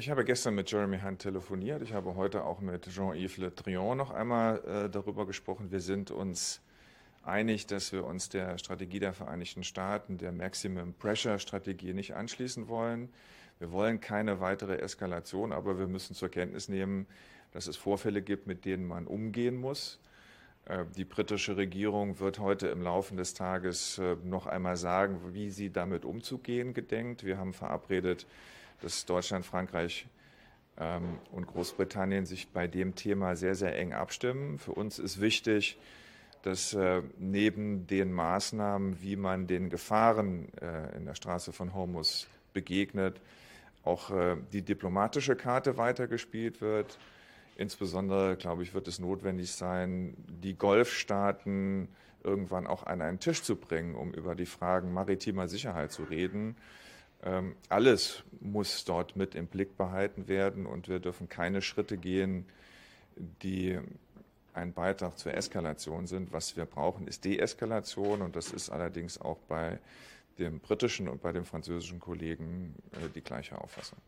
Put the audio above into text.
Ich habe gestern mit Jeremy Hunt telefoniert. Ich habe heute auch mit Jean-Yves Le Drian noch einmal äh, darüber gesprochen. Wir sind uns einig, dass wir uns der Strategie der Vereinigten Staaten, der Maximum Pressure Strategie, nicht anschließen wollen. Wir wollen keine weitere Eskalation, aber wir müssen zur Kenntnis nehmen, dass es Vorfälle gibt, mit denen man umgehen muss. Äh, die britische Regierung wird heute im Laufe des Tages äh, noch einmal sagen, wie sie damit umzugehen gedenkt. Wir haben verabredet, dass Deutschland, Frankreich ähm, und Großbritannien sich bei dem Thema sehr, sehr eng abstimmen. Für uns ist wichtig, dass äh, neben den Maßnahmen, wie man den Gefahren in der Straße von Hormus begegnet, auch die diplomatische Karte weitergespielt wird. Insbesondere, glaube ich, wird es notwendig sein, die Golfstaaten irgendwann auch an einen Tisch zu bringen, um über die Fragen maritimer Sicherheit zu reden. Ähm, alles muss dort mit im Blick behalten werden und wir dürfen keine Schritte gehen, die ein Beitrag zur Eskalation sind. Was wir brauchen, ist Deeskalation und das ist allerdings auch bei dem britischen und bei dem französischen Kollegen äh, die gleiche Auffassung.